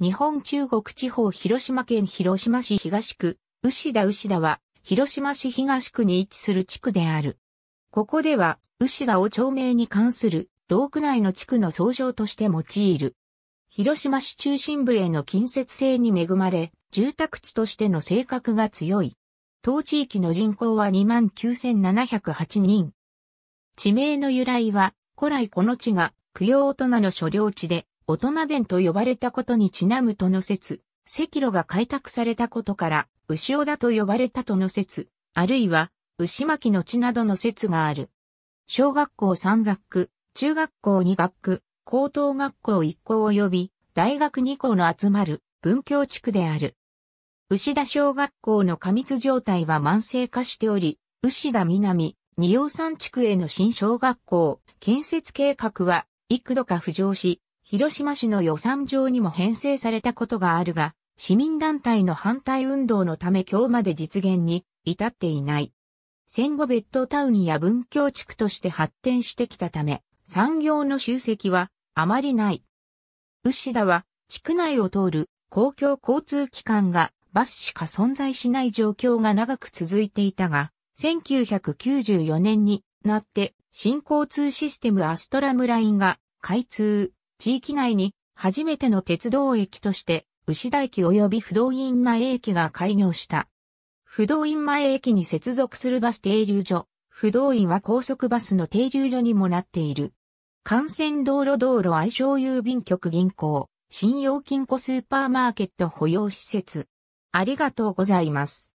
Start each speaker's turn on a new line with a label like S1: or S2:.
S1: 日本中国地方広島県広島市東区、牛田牛田は、広島市東区に位置する地区である。ここでは、牛田を町名に関する、道区内の地区の総称として用いる。広島市中心部への近接性に恵まれ、住宅地としての性格が強い。当地域の人口は29,708人。地名の由来は、古来この地が、供養大人の所領地で、大人伝と呼ばれたことにちなむとの説、赤炉が開拓されたことから、牛尾田と呼ばれたとの説、あるいは、牛巻の地などの説がある。小学校3学区、中学校2学区、高等学校1校及び、大学2校の集まる、文教地区である。牛田小学校の過密状態は慢性化しており、牛田南、二葉山地区への新小学校、建設計画は、幾度か浮上し、広島市の予算上にも編成されたことがあるが、市民団体の反対運動のため今日まで実現に至っていない。戦後ベッドタウンや文教地区として発展してきたため、産業の集積はあまりない。牛田は地区内を通る公共交通機関がバスしか存在しない状況が長く続いていたが、1994年になって新交通システムアストラムラインが開通。地域内に初めての鉄道駅として、牛田駅及び不動院前駅が開業した。不動院前駅に接続するバス停留所、不動院は高速バスの停留所にもなっている。幹線道路道路愛称郵便局銀行、信用金庫スーパーマーケット保養施設。ありがとうございます。